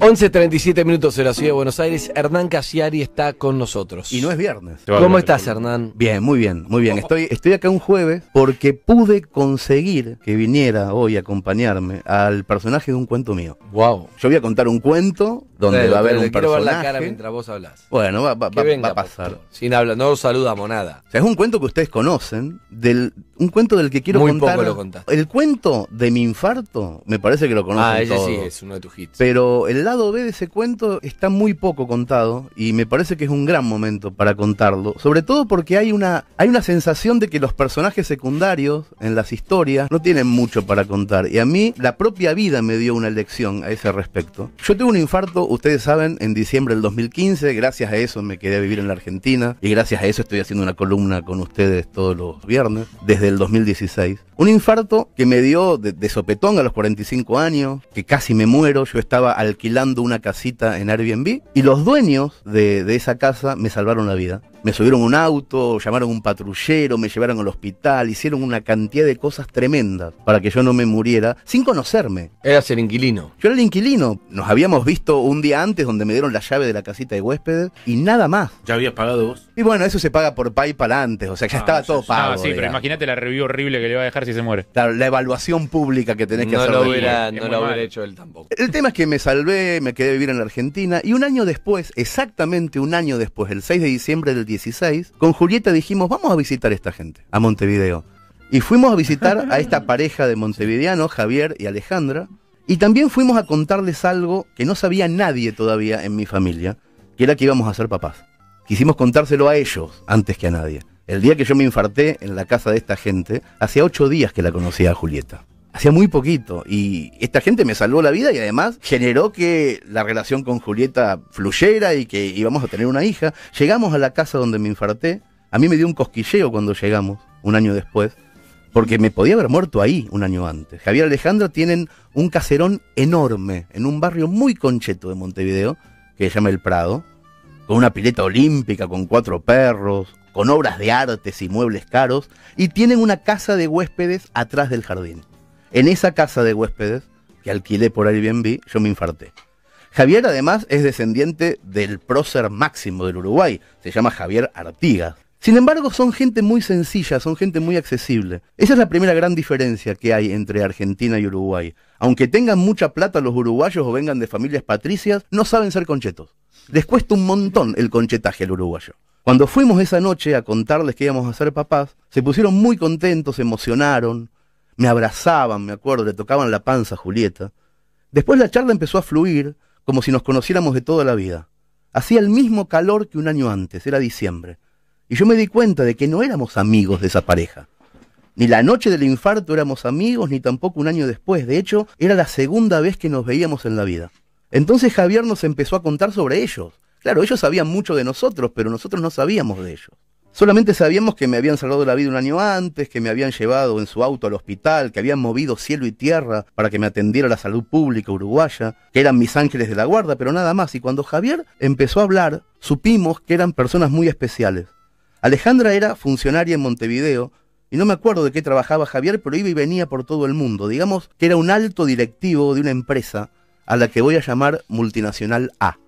11.37 minutos de la ciudad de Buenos Aires. Hernán Casiari está con nosotros. Y no es viernes. ¿Cómo estás, Hernán? Bien, muy bien, muy bien. Estoy, estoy acá un jueves porque pude conseguir que viniera hoy a acompañarme al personaje de un cuento mío. Wow. Yo voy a contar un cuento donde va a haber un personaje. mientras vos Bueno, va, va a pasar. Sin hablar, no saludamos nada. es un cuento que ustedes conocen del un cuento del que quiero Muy contar. Poco lo contaste. El cuento de mi infarto, me parece que lo conocen Ah, ese sí es uno de tus hits. Pero el lado B de ese cuento está muy poco contado y me parece que es un gran momento para contarlo, sobre todo porque hay una hay una sensación de que los personajes secundarios en las historias no tienen mucho para contar y a mí la propia vida me dio una lección a ese respecto. Yo tuve un infarto, ustedes saben, en diciembre del 2015, gracias a eso me quedé a vivir en la Argentina y gracias a eso estoy haciendo una columna con ustedes todos los viernes desde 2016. Un infarto que me dio de, sopetón a los 45 años, que casi me muero. Yo estaba alquilando una casita en Airbnb y los dueños de esa casa me salvaron la vida me subieron un auto, llamaron un patrullero, me llevaron al hospital, hicieron una cantidad de cosas tremendas para que yo no me muriera sin conocerme. Eras el inquilino. Yo era el inquilino. Nos habíamos visto un día antes donde me dieron la llave de la casita de huéspedes y nada más. ¿Ya habías pagado vos? Y bueno, eso se paga por PayPal antes, o sea, ya ah, estaba todo pago. Ah, sí, pero imagínate la review horrible que le va a dejar si se muere. la evaluación pública que tenés que hacer. no lo hubiera hecho él tampoco. El tema es que me salvé, me quedé a vivir en la Argentina y un año después, exactamente un año después, el 6 de diciembre del con Julieta dijimos, vamos a visitar a esta gente, a Montevideo. Y fuimos a visitar a esta pareja de montevideanos, Javier y Alejandra, y también fuimos a contarles algo que no sabía nadie todavía en mi familia, que era que íbamos a ser papás. Quisimos contárselo a ellos antes que a nadie. El día que yo me infarté en la casa de esta gente, hacía ocho días que la conocía a Julieta. Hacía muy poquito y esta gente me salvó la vida y además generó que la relación con Julieta fluyera y que íbamos a tener una hija. Llegamos a la casa donde me infarté. A mí me dio un cosquilleo cuando llegamos, un año después, porque me podía haber muerto ahí un año antes. Javier Alejandro tienen un caserón enorme en un barrio muy concheto de Montevideo, que se llama El Prado, con una pileta olímpica, con cuatro perros, con obras de artes y muebles caros, y tienen una casa de huéspedes atrás del jardín. En esa casa de huéspedes, que alquilé por Airbnb, yo me infarté. Javier además es descendiente del prócer máximo del Uruguay, se llama Javier Artigas. Sin embargo, son gente muy sencilla, son gente muy accesible. Esa es la primera gran diferencia que hay entre Argentina y Uruguay. Aunque tengan mucha plata los uruguayos o vengan de familias patricias, no saben ser conchetos. Les cuesta un montón el conchetaje al uruguayo. Cuando fuimos esa noche a contarles que íbamos a ser papás, se pusieron muy contentos, se emocionaron, me abrazaban, me acuerdo, le tocaban la panza a Julieta. Después la charla empezó a fluir como si nos conociéramos de toda la vida. Hacía el mismo calor que un año antes, era diciembre. Y yo me di cuenta de que no éramos amigos de esa pareja. Ni la noche del infarto éramos amigos, ni tampoco un año después. De hecho, era la segunda vez que nos veíamos en la vida. Entonces Javier nos empezó a contar sobre ellos. Claro, ellos sabían mucho de nosotros, pero nosotros no sabíamos de ellos. Solamente sabíamos que me habían salvado la vida un año antes, que me habían llevado en su auto al hospital, que habían movido cielo y tierra para que me atendiera la salud pública uruguaya, que eran mis ángeles de la guarda, pero nada más. Y cuando Javier empezó a hablar, supimos que eran personas muy especiales. Alejandra era funcionaria en Montevideo, y no me acuerdo de qué trabajaba Javier, pero iba y venía por todo el mundo. Digamos que era un alto directivo de una empresa a la que voy a llamar multinacional A.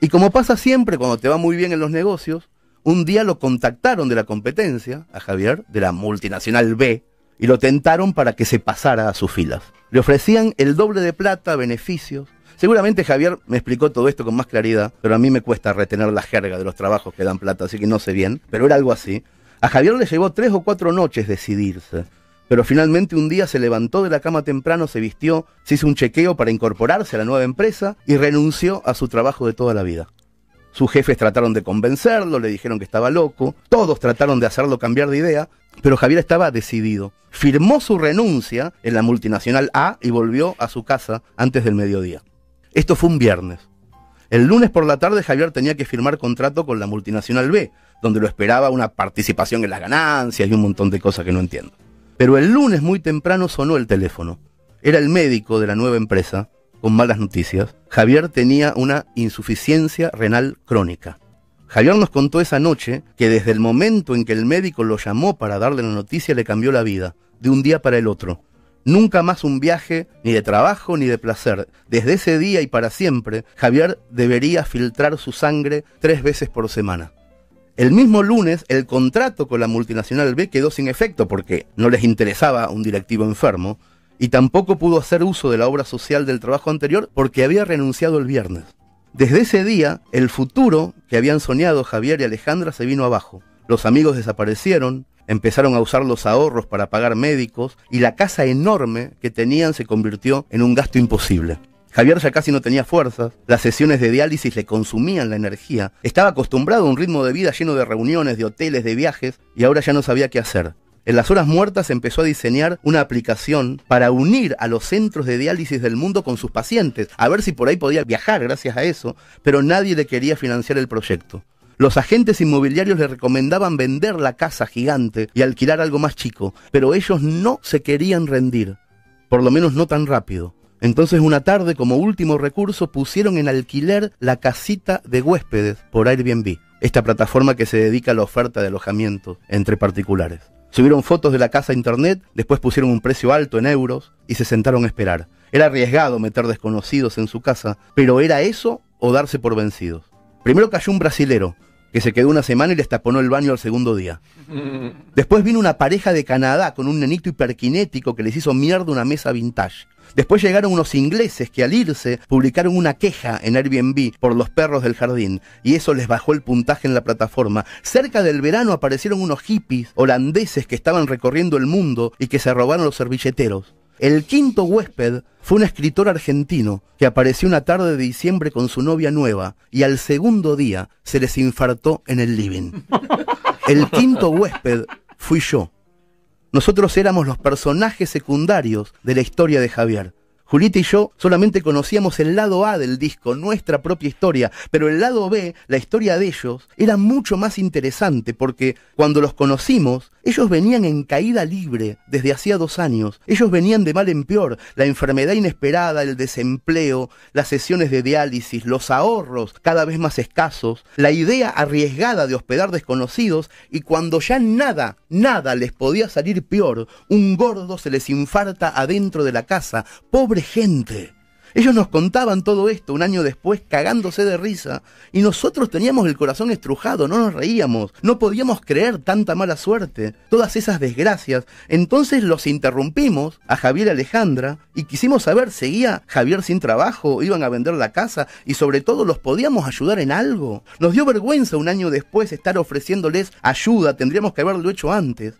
Y como pasa siempre cuando te va muy bien en los negocios, un día lo contactaron de la competencia, a Javier, de la multinacional B, y lo tentaron para que se pasara a sus filas. Le ofrecían el doble de plata, beneficios. Seguramente Javier me explicó todo esto con más claridad, pero a mí me cuesta retener la jerga de los trabajos que dan plata, así que no sé bien, pero era algo así. A Javier le llevó tres o cuatro noches decidirse, pero finalmente un día se levantó de la cama temprano, se vistió, se hizo un chequeo para incorporarse a la nueva empresa y renunció a su trabajo de toda la vida. Sus jefes trataron de convencerlo, le dijeron que estaba loco, todos trataron de hacerlo cambiar de idea, pero Javier estaba decidido. Firmó su renuncia en la multinacional A y volvió a su casa antes del mediodía. Esto fue un viernes. El lunes por la tarde Javier tenía que firmar contrato con la multinacional B, donde lo esperaba una participación en las ganancias y un montón de cosas que no entiendo. Pero el lunes muy temprano sonó el teléfono. Era el médico de la nueva empresa con malas noticias. Javier tenía una insuficiencia renal crónica. Javier nos contó esa noche que desde el momento en que el médico lo llamó para darle la noticia le cambió la vida, de un día para el otro. Nunca más un viaje, ni de trabajo, ni de placer. Desde ese día y para siempre, Javier debería filtrar su sangre tres veces por semana. El mismo lunes, el contrato con la multinacional B quedó sin efecto porque no les interesaba un directivo enfermo y tampoco pudo hacer uso de la obra social del trabajo anterior porque había renunciado el viernes. Desde ese día, el futuro que habían soñado Javier y Alejandra se vino abajo. Los amigos desaparecieron, empezaron a usar los ahorros para pagar médicos y la casa enorme que tenían se convirtió en un gasto imposible. Javier ya casi no tenía fuerzas, las sesiones de diálisis le consumían la energía, estaba acostumbrado a un ritmo de vida lleno de reuniones, de hoteles, de viajes, y ahora ya no sabía qué hacer. En las horas muertas empezó a diseñar una aplicación para unir a los centros de diálisis del mundo con sus pacientes, a ver si por ahí podía viajar gracias a eso, pero nadie le quería financiar el proyecto. Los agentes inmobiliarios le recomendaban vender la casa gigante y alquilar algo más chico, pero ellos no se querían rendir, por lo menos no tan rápido. Entonces una tarde, como último recurso, pusieron en alquiler la casita de huéspedes por Airbnb, esta plataforma que se dedica a la oferta de alojamiento entre particulares. Subieron fotos de la casa a internet, después pusieron un precio alto en euros y se sentaron a esperar. Era arriesgado meter desconocidos en su casa, pero ¿era eso o darse por vencidos? Primero cayó un brasilero, que se quedó una semana y les taponó el baño al segundo día. Después vino una pareja de Canadá con un nenito hiperquinético que les hizo mierda una mesa vintage. Después llegaron unos ingleses que al irse publicaron una queja en Airbnb por los perros del jardín y eso les bajó el puntaje en la plataforma. Cerca del verano aparecieron unos hippies holandeses que estaban recorriendo el mundo y que se robaron los servilleteros. El quinto huésped fue un escritor argentino que apareció una tarde de diciembre con su novia nueva y al segundo día se les infartó en el living. El quinto huésped fui yo. Nosotros éramos los personajes secundarios de la historia de Javier. Julita y yo solamente conocíamos el lado A del disco, nuestra propia historia, pero el lado B, la historia de ellos, era mucho más interesante porque cuando los conocimos ellos venían en caída libre desde hacía dos años. Ellos venían de mal en peor. La enfermedad inesperada, el desempleo, las sesiones de diálisis, los ahorros cada vez más escasos, la idea arriesgada de hospedar desconocidos y cuando ya nada, nada les podía salir peor, un gordo se les infarta adentro de la casa. Pobre gente. Ellos nos contaban todo esto un año después cagándose de risa y nosotros teníamos el corazón estrujado, no nos reíamos, no podíamos creer tanta mala suerte, todas esas desgracias. Entonces los interrumpimos a Javier y Alejandra y quisimos saber, ¿seguía Javier sin trabajo? ¿Iban a vender la casa? Y sobre todo, ¿los podíamos ayudar en algo? Nos dio vergüenza un año después estar ofreciéndoles ayuda, tendríamos que haberlo hecho antes.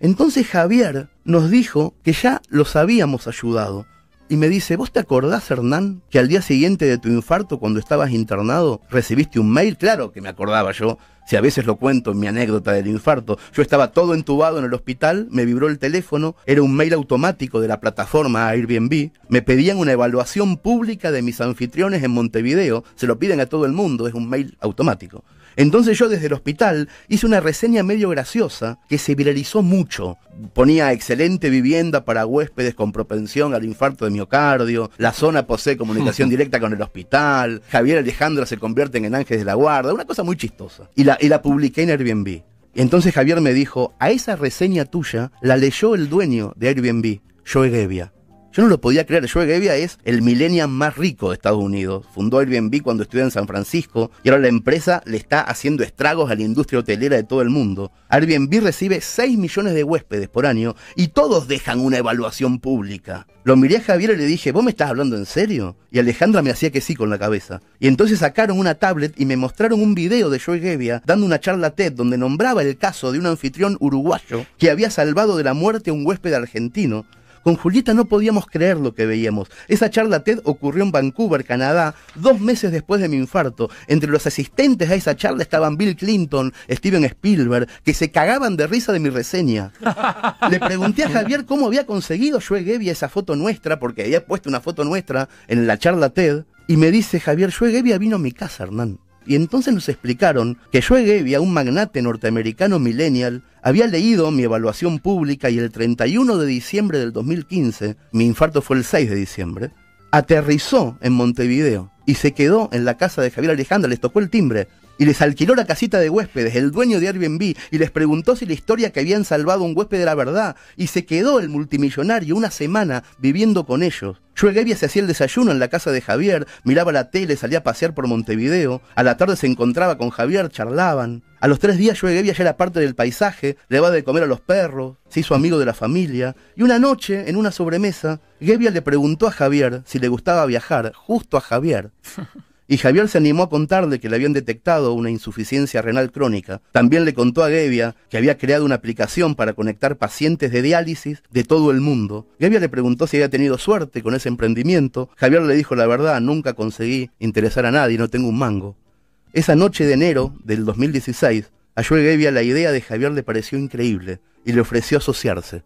Entonces Javier nos dijo que ya los habíamos ayudado, y me dice, ¿vos te acordás, Hernán, que al día siguiente de tu infarto, cuando estabas internado, recibiste un mail? Claro que me acordaba yo, si a veces lo cuento en mi anécdota del infarto. Yo estaba todo entubado en el hospital, me vibró el teléfono, era un mail automático de la plataforma Airbnb, me pedían una evaluación pública de mis anfitriones en Montevideo, se lo piden a todo el mundo, es un mail automático. Entonces yo desde el hospital hice una reseña medio graciosa que se viralizó mucho. Ponía excelente vivienda para huéspedes con propensión al infarto de miocardio, la zona posee comunicación directa con el hospital, Javier Alejandra se convierte en ángel de la guarda, una cosa muy chistosa. Y la, y la publiqué en Airbnb. Entonces Javier me dijo, a esa reseña tuya la leyó el dueño de Airbnb, Joe Gebbia. Yo no lo podía creer. Joe Gebbia es el millennial más rico de Estados Unidos. Fundó Airbnb cuando estudió en San Francisco y ahora la empresa le está haciendo estragos a la industria hotelera de todo el mundo. Airbnb recibe 6 millones de huéspedes por año y todos dejan una evaluación pública. Lo miré a Javier y le dije, ¿vos me estás hablando en serio? Y Alejandra me hacía que sí con la cabeza. Y entonces sacaron una tablet y me mostraron un video de Joe Gebbia dando una charla TED donde nombraba el caso de un anfitrión uruguayo que había salvado de la muerte a un huésped argentino con Julieta no podíamos creer lo que veíamos. Esa charla TED ocurrió en Vancouver, Canadá, dos meses después de mi infarto. Entre los asistentes a esa charla estaban Bill Clinton, Steven Spielberg, que se cagaban de risa de mi reseña. Le pregunté a Javier cómo había conseguido Joe esa foto nuestra, porque había puesto una foto nuestra en la charla TED, y me dice Javier, Joe vino a mi casa, Hernán. Y entonces nos explicaron que yo a un magnate norteamericano millennial, había leído mi evaluación pública y el 31 de diciembre del 2015, mi infarto fue el 6 de diciembre, aterrizó en Montevideo y se quedó en la casa de Javier Alejandro, les tocó el timbre y les alquiló la casita de huéspedes, el dueño de Airbnb, y les preguntó si la historia que habían salvado un huésped era verdad, y se quedó el multimillonario una semana viviendo con ellos. Schwegevias se hacía el desayuno en la casa de Javier, miraba la tele, salía a pasear por Montevideo, a la tarde se encontraba con Javier, charlaban. A los tres días Schwegevias ya era parte del paisaje, le daba de comer a los perros, se hizo amigo de la familia, y una noche, en una sobremesa, Gebia le preguntó a Javier si le gustaba viajar, justo a Javier. y Javier se animó a contarle que le habían detectado una insuficiencia renal crónica. También le contó a Gevia que había creado una aplicación para conectar pacientes de diálisis de todo el mundo. Gevia le preguntó si había tenido suerte con ese emprendimiento. Javier le dijo la verdad, nunca conseguí interesar a nadie, no tengo un mango. Esa noche de enero del 2016, a Joel Gevia la idea de Javier le pareció increíble y le ofreció asociarse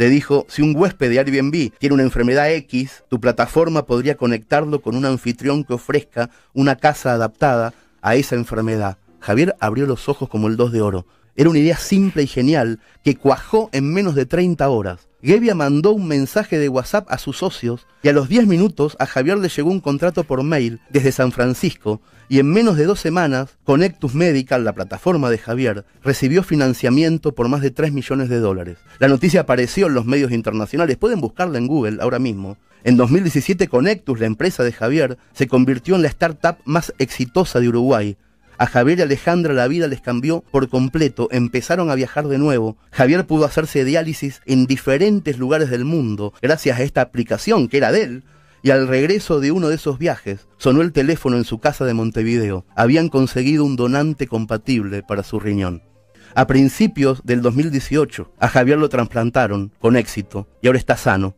le dijo, si un huésped de Airbnb tiene una enfermedad X, tu plataforma podría conectarlo con un anfitrión que ofrezca una casa adaptada a esa enfermedad. Javier abrió los ojos como el dos de oro. Era una idea simple y genial que cuajó en menos de 30 horas. Gevia mandó un mensaje de WhatsApp a sus socios y a los 10 minutos a Javier le llegó un contrato por mail desde San Francisco y en menos de dos semanas Connectus Medical, la plataforma de Javier, recibió financiamiento por más de 3 millones de dólares. La noticia apareció en los medios internacionales, pueden buscarla en Google ahora mismo. En 2017 Connectus, la empresa de Javier, se convirtió en la startup más exitosa de Uruguay a Javier y Alejandra la vida les cambió por completo, empezaron a viajar de nuevo. Javier pudo hacerse diálisis en diferentes lugares del mundo gracias a esta aplicación que era de él. Y al regreso de uno de esos viajes, sonó el teléfono en su casa de Montevideo. Habían conseguido un donante compatible para su riñón. A principios del 2018, a Javier lo trasplantaron con éxito y ahora está sano.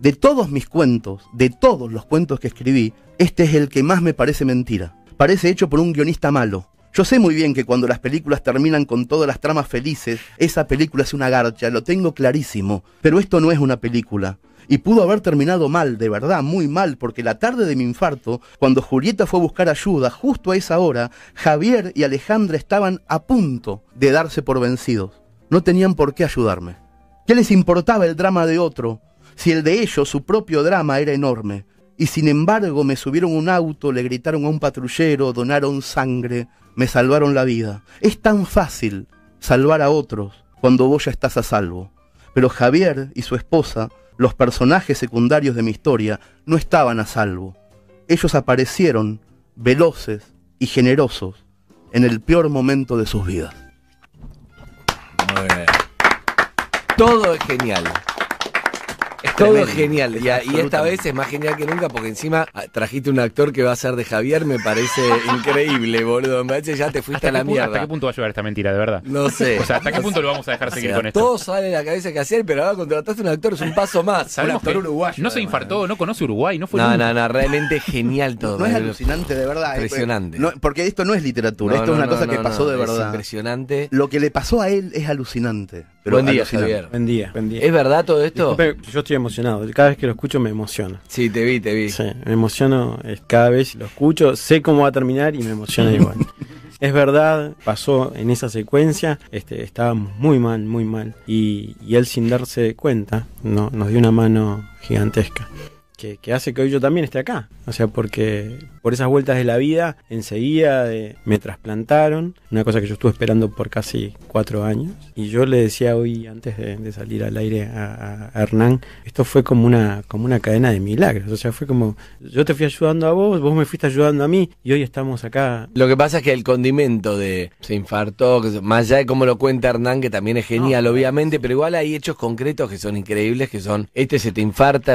De todos mis cuentos, de todos los cuentos que escribí, este es el que más me parece mentira parece hecho por un guionista malo. Yo sé muy bien que cuando las películas terminan con todas las tramas felices, esa película es una garcha, lo tengo clarísimo, pero esto no es una película. Y pudo haber terminado mal, de verdad, muy mal, porque la tarde de mi infarto, cuando Julieta fue a buscar ayuda, justo a esa hora, Javier y Alejandra estaban a punto de darse por vencidos. No tenían por qué ayudarme. ¿Qué les importaba el drama de otro? Si el de ellos, su propio drama, era enorme y sin embargo me subieron un auto, le gritaron a un patrullero, donaron sangre, me salvaron la vida. Es tan fácil salvar a otros cuando vos ya estás a salvo. Pero Javier y su esposa, los personajes secundarios de mi historia, no estaban a salvo. Ellos aparecieron veloces y generosos en el peor momento de sus vidas. Todo es genial. Todo genial. Y, esta vez es más genial que nunca porque encima ah, trajiste un actor que va a ser de Javier, me parece increíble, boludo. Me parece ya te fuiste a la mierda. ¿Hasta qué punto va a llevar esta mentira, de verdad? No sé. O sea, ¿hasta qué punto lo vamos a dejar seguir con esto? Todo sale en la cabeza que hacer, pero ahora contrataste un actor, es un paso más. Un actor uruguayo. No se infartó, no conoce Uruguay, no fue No, no, no, realmente genial todo. No es eh. alucinante, de verdad. Eh, impresionante. porque esto no es literatura, esto es una cosa que pasó de verdad. impresionante. Lo que le pasó a él es alucinante buen día, Javier. Buen día, buen día. ¿Es verdad todo esto? yo estoy emocionado. Cada vez que lo escucho me emociona. Sí, te vi, te vi. Sí, me emociono cada vez lo escucho, sé cómo va a terminar y me emociona igual. es verdad, pasó en esa secuencia, este, estábamos muy mal, muy mal. Y, y él sin darse cuenta no, nos dio una mano gigantesca que, hace que hoy yo también esté acá. O sea, porque por esas vueltas de la vida, enseguida me trasplantaron, una cosa que yo estuve esperando por casi cuatro años. Y yo le decía hoy, antes de, salir al aire a, Hernán, esto fue como una, como una cadena de milagros. O sea, fue como, yo te fui ayudando a vos, vos me fuiste ayudando a mí y hoy estamos acá. Lo que pasa es que el condimento de se infartó, más allá de cómo lo cuenta Hernán, que también es genial, obviamente, pero igual hay hechos concretos que son increíbles, que son, este se te infarta,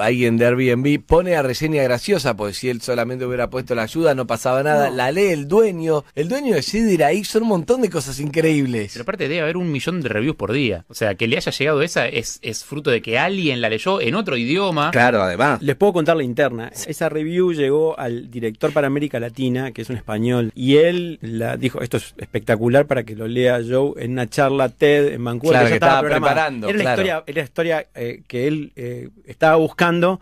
alguien de Airbnb, pone a reseña graciosa, porque si él solamente hubiera puesto la ayuda no pasaba nada. La lee el dueño, el dueño de ir ahí, son un montón de cosas increíbles. Pero aparte debe haber un millón de reviews por día. O sea, que le haya llegado esa es, fruto de que alguien la leyó en otro idioma. Claro, además. Les puedo contar la interna. Esa review llegó al director para América Latina, que es un español, y él la dijo, esto es espectacular para que lo lea Joe en una charla TED en Vancouver. que, estaba, preparando. Era la historia, eh, que él eh, estaba buscando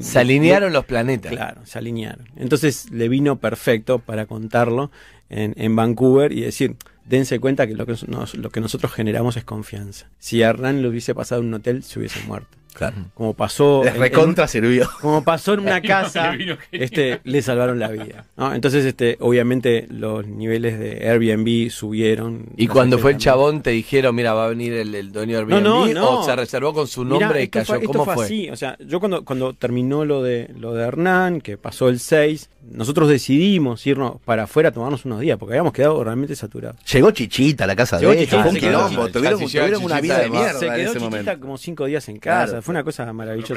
se alinearon los planetas. Claro, se alinearon. Entonces le vino perfecto para contarlo en, Vancouver y decir, dense cuenta que lo que, lo que nosotros generamos es confianza. Si a Hernán le hubiese pasado un hotel, se hubiese muerto. Como pasó. recontra en, sirvió. Como pasó en una casa, este, le salvaron la vida. Entonces, este, obviamente, los niveles de Airbnb subieron. Y cuando fue el chabón, te dijeron, mira, va a venir el, el dueño de Airbnb. No, no, no. O se reservó con su nombre y cayó. ¿Cómo fue? Sí, O sea, yo cuando, cuando terminó lo de, lo de Hernán, que pasó el 6, nosotros decidimos irnos para afuera a tomarnos unos días, porque habíamos quedado realmente saturados. Llegó Chichita a la casa de Chichita, fue un quilombo. Tuvieron, una vida de mierda. Se quedó Chichita como cinco días en casa una cosa maravillosa.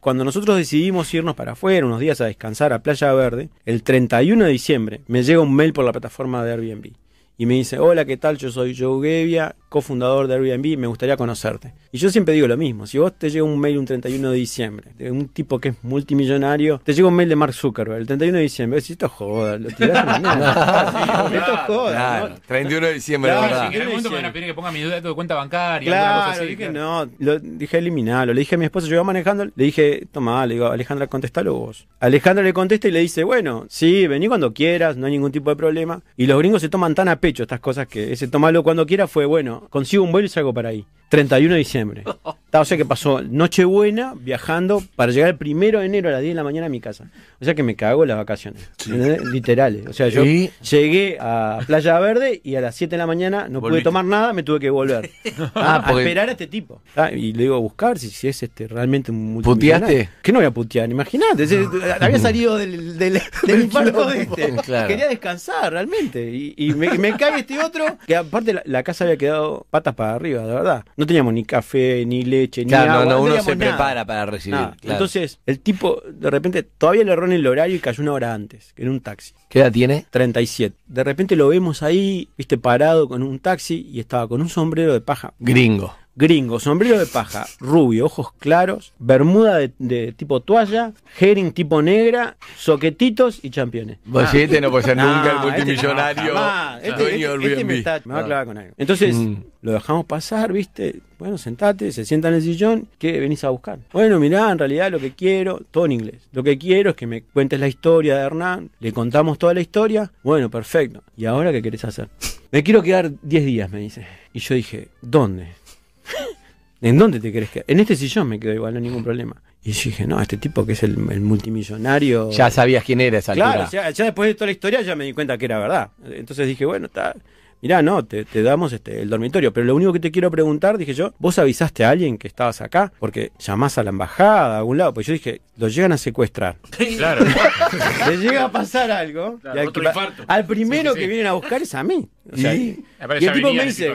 Cuando nosotros decidimos irnos para afuera unos días a descansar a Playa Verde, el 31 de diciembre me llega un mail por la plataforma de Airbnb y me dice, hola, ¿qué tal? Yo soy Joe Gevia, cofundador de Airbnb, me gustaría conocerte. Y yo siempre digo lo mismo, si vos te llega un mail un 31 de diciembre, de un tipo que es multimillonario, te llega un mail de Mark Zuckerberg el 31 de diciembre, si esto joda, lo tirás en Esto joda. 31 de diciembre, claro, verdad. en me que ponga mi cuenta bancaria, claro, así, Dije, no, lo, dije eliminalo. Le dije a mi esposa, yo iba manejando, le dije, toma, le digo, Alejandra, contestalo vos. Alejandra le contesta y le dice, bueno, sí, vení cuando quieras, no hay ningún tipo de problema. Y los gringos se toman tan hecho estas cosas que ese tomarlo cuando quiera fue bueno, consigo un vuelo y salgo para ahí. 31 de diciembre. O sea que pasó Nochebuena viajando para llegar el primero de enero a las 10 de la mañana a mi casa. O sea que me cago en las vacaciones. Literales. O sea, yo llegué a Playa Verde y a las 7 de la mañana no pude tomar nada, me tuve que volver. Ah, ah, a, esperar a este tipo. Ah, y le digo a buscar si, es este realmente un ¿Puteaste? Que no voy a putear, imagínate. Había salido del, del, de este. Quería descansar realmente. Y, me, me, cae este otro, que aparte la casa había quedado patas para arriba, de verdad no teníamos ni café, ni leche, ni agua. No, uno se prepara para recibir. Entonces, el tipo, de repente, todavía le erró en el horario y cayó una hora antes, en un taxi. ¿Qué edad tiene? 37. De repente lo vemos ahí, viste, parado con un taxi y estaba con un sombrero de paja. Gringo gringo, sombrero de paja, rubio, ojos claros, bermuda de, tipo toalla, herring tipo negra, soquetitos y championes. Vos ah. no puede ser nunca el este multimillonario. Este, este, este, me, va ah. con algo. Entonces, mm. lo dejamos pasar, ¿viste? Bueno, sentate, se sienta en el sillón, ¿qué venís a buscar? Bueno, mirá, en realidad lo que quiero, todo en inglés, lo que quiero es que me cuentes la historia de Hernán, le contamos toda la historia, bueno, perfecto. ¿Y ahora qué querés hacer? Me quiero quedar 10 días, me dice. Y yo dije, ¿dónde? ¿En dónde te crees que? En este sillón me quedo igual, no hay ningún problema. Y dije, no, este tipo que es el, multimillonario. Ya sabías quién era esa Claro, Ya, ya, después de toda la historia ya me di cuenta que era verdad. Entonces dije, bueno, está mirá, no, te, damos este, el dormitorio, pero lo único que te quiero preguntar, dije yo, ¿vos avisaste a alguien que estabas acá? Porque llamás a la embajada, a algún lado, pues yo dije, lo llegan a secuestrar. Claro. Le llega a pasar algo. al, primero que vienen a buscar es a mí. y, el tipo me dice,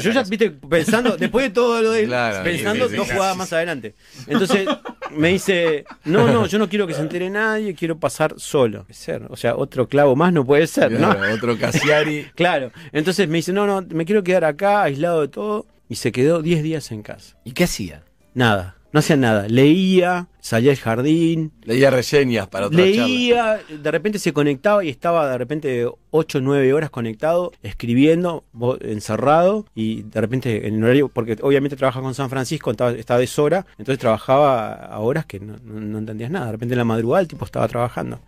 yo ya, viste, pensando, después de todo lo de él, pensando dos no jugadas más adelante. Entonces me dice, no, no, yo no quiero que se entere nadie, quiero pasar solo. O sea, otro clavo más no puede ser, ¿no? Otro Casiari. claro. Entonces me dice, no, no, me quiero quedar acá, aislado de todo. Y se quedó 10 días en casa. ¿Y qué hacía? Nada. No hacía nada. Leía, salía al jardín. Leía reseñas para otra Leía, de repente se conectaba y estaba de repente 8 9 horas conectado, escribiendo, encerrado. Y de repente en horario, porque obviamente trabaja con San Francisco, estaba, deshora. Entonces trabajaba a horas que no, no entendías nada. De repente en la madrugada el tipo estaba trabajando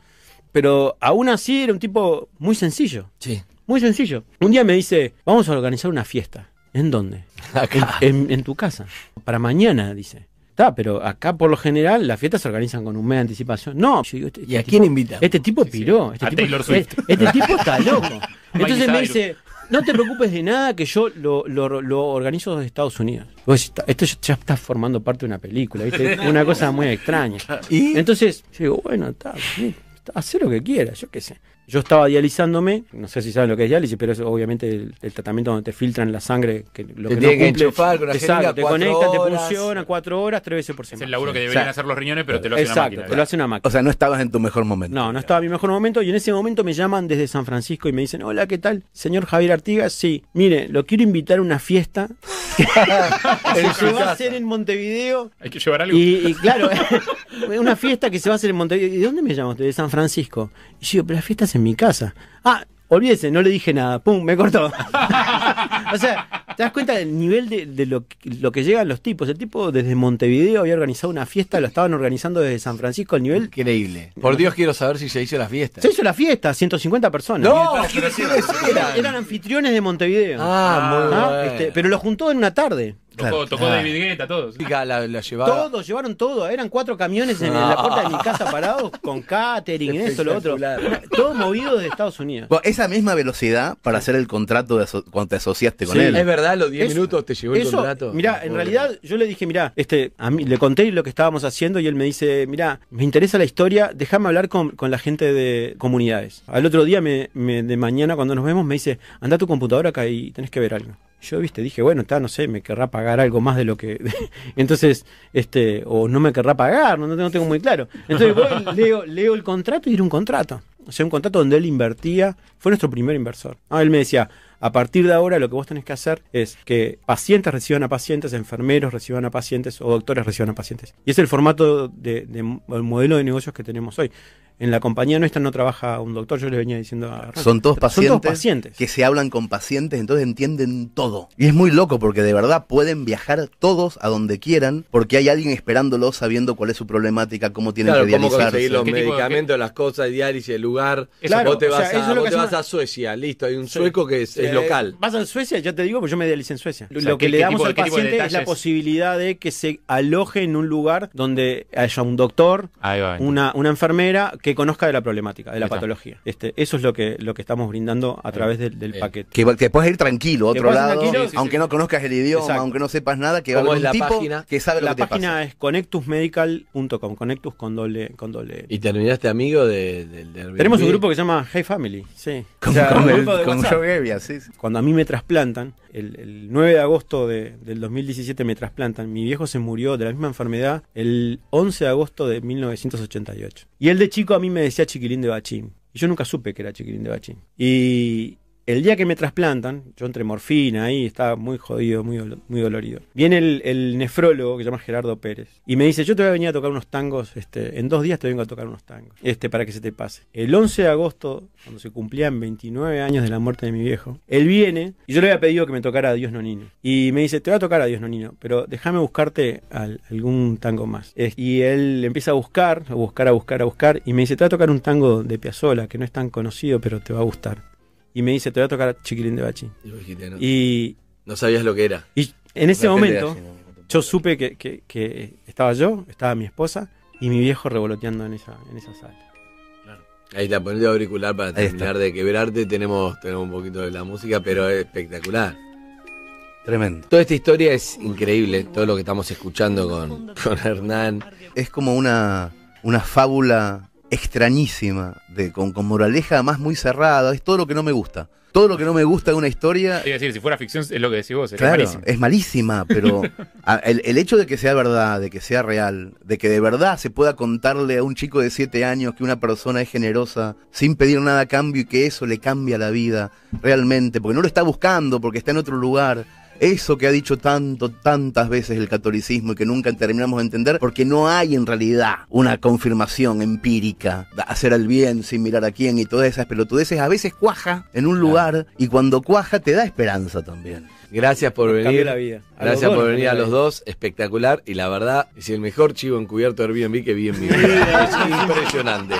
pero aún así era un tipo muy sencillo. Sí. Muy sencillo. Un día me dice, vamos a organizar una fiesta. ¿En dónde? En, tu casa. Para mañana, dice. Está, pero acá por lo general las fiestas se organizan con un mes de anticipación. No, yo este, ¿y a este quién invita? Este tipo piró. Este, este, tipo, está loco. Entonces me dice, no te preocupes de nada, que yo lo, organizo desde Estados Unidos. esto ya está formando parte de una película, ¿viste? Una cosa muy extraña. Entonces, yo digo, bueno, está, hace lo que quieras, yo qué sé. Yo estaba dializándome, no sé si saben lo que es diálisis, pero es obviamente el, tratamiento donde te filtran la sangre, que lo te que no cumple. te conectan, te pulsiona, cuatro horas, tres veces por semana. Es el laburo que deberían hacer los riñones, pero te lo hace una máquina. Exacto, lo hace una máquina. O sea, no estabas en tu mejor momento. No, no estaba en mi mejor momento y en ese momento me llaman desde San Francisco y me dicen, hola, ¿qué tal? Señor Javier Artigas, sí, mire, lo quiero invitar a una fiesta que se va a hacer en Montevideo. Hay que llevar algo. Y, y claro, una fiesta que se va a hacer en Montevideo. ¿Y dónde me llamas? De San Francisco. Y yo, pero la fiesta en mi casa. Ah, olvídese, no le dije nada, pum, me cortó. o sea, te das cuenta del nivel de, lo, que llegan los tipos. El tipo desde Montevideo había organizado una fiesta, lo estaban organizando desde San Francisco, el nivel... Increíble. Por Dios quiero saber si se hizo la fiesta. Se hizo la fiesta, 150 personas. No, quiero eran anfitriones de Montevideo. Ah, ¿Ah? Este, Pero lo juntó en una tarde. Tocó, ah. David Guetta, todos. La, la Todos, llevaron todo. Eran cuatro camiones en, la ah. puerta de mi casa parados con catering, eso, lo otro. Todo movido de Estados Unidos. esa misma velocidad para hacer el contrato cuando te asociaste con él. Es verdad, los 10 minutos te llegó el contrato. Mirá, en realidad yo le dije, mira, este, a mí, le conté lo que estábamos haciendo y él me dice, mirá, me interesa la historia, déjame hablar con, la gente de comunidades. Al otro día, me, de mañana cuando nos vemos, me dice, anda tu computadora acá y tenés que ver algo yo, viste, dije, bueno, está, no sé, me querrá pagar algo más de lo que. Entonces, este, o no me querrá pagar, no, no tengo muy claro. Entonces, voy, leo, leo el contrato y era un contrato. O sea, un contrato donde él invertía, fue nuestro primer inversor. Ah, él me decía, a partir de ahora lo que vos tenés que hacer es que pacientes reciban a pacientes, enfermeros reciban a pacientes o doctores reciban a pacientes. Y es el formato de, el modelo de negocios que tenemos hoy. En la compañía nuestra no trabaja un doctor, yo le venía diciendo a Son todos pacientes. Son todos pacientes. Que se hablan con pacientes, entonces entienden todo. Y es muy loco porque de verdad pueden viajar todos a donde quieran porque hay alguien esperándolos sabiendo cuál es su problemática, cómo tienen que cómo los medicamentos, las cosas, diálisis, el lugar. Claro, te vas, o a, Suecia, listo, hay un sueco que es eh, local. Vas a Suecia, ya te digo, pues yo me dialicé en Suecia. lo que le damos al paciente es la posibilidad de que se aloje en un lugar donde haya un doctor, una, una enfermera que conozca de la problemática, de la patología. Este, eso es lo que, lo que estamos brindando a través del, paquete. Que, puedes ir tranquilo a otro lado, aunque no conozcas el idioma, aunque no sepas nada, que va a página? que sabe la La página es connectusmedical.com, connectus con doble, con doble. ¿Y terminaste amigo del Tenemos un grupo que se llama Hey Family, sí. Con, sí cuando a mí me trasplantan, el, 9 de agosto del 2017 me trasplantan, mi viejo se murió de la misma enfermedad el 11 de agosto de 1988. Y él de chico a mí me decía chiquilín de bachín. Y yo nunca supe que era chiquilín de bachín. Y, el día que me trasplantan, yo entre morfina ahí, estaba muy jodido, muy, muy dolorido. Viene el, nefrólogo que se llama Gerardo Pérez y me dice: Yo te voy a venir a tocar unos tangos, este, en dos días te vengo a tocar unos tangos, este, para que se te pase. El 11 de agosto, cuando se cumplían 29 años de la muerte de mi viejo, él viene y yo le había pedido que me tocara Dios Nonino. Y me dice: Te voy a tocar a Dios Nonino, pero déjame buscarte algún tango más. Y él empieza a buscar, a buscar, a buscar, a buscar y me dice: Te voy a tocar un tango de Piazzola que no es tan conocido, pero te va a gustar y me dice, te voy a tocar Chiquilín de Bachi. Y, no sabías lo que era. Y en ese momento yo supe que, estaba yo, estaba mi esposa y mi viejo revoloteando en esa, en esa sala. Ahí está, ponete auricular para terminar de quebrarte. Tenemos, tenemos un poquito de la música, pero es espectacular. Tremendo. Toda esta historia es increíble, todo lo que estamos escuchando con, con Hernán. Es como una, una fábula extrañísima, de, con, moraleja además muy cerrada, es todo lo que no me gusta. Todo lo que no me gusta de una historia. Es decir, si fuera ficción es lo que decís vos, claro, es malísima, pero el, el, hecho de que sea verdad, de que sea real, de que de verdad se pueda contarle a un chico de 7 años que una persona es generosa sin pedir nada a cambio y que eso le cambia la vida realmente, porque no lo está buscando, porque está en otro lugar eso que ha dicho tanto, tantas veces el catolicismo y que nunca terminamos de entender, porque no hay en realidad una confirmación empírica de hacer el bien sin mirar a quién y todas esas pelotudeces. A veces cuaja en un lugar y cuando cuaja te da esperanza también. Gracias por venir. La vida. Gracias por venir a los dos. Espectacular. Y la verdad, es el mejor chivo encubierto de Airbnb que vi en mi es impresionante.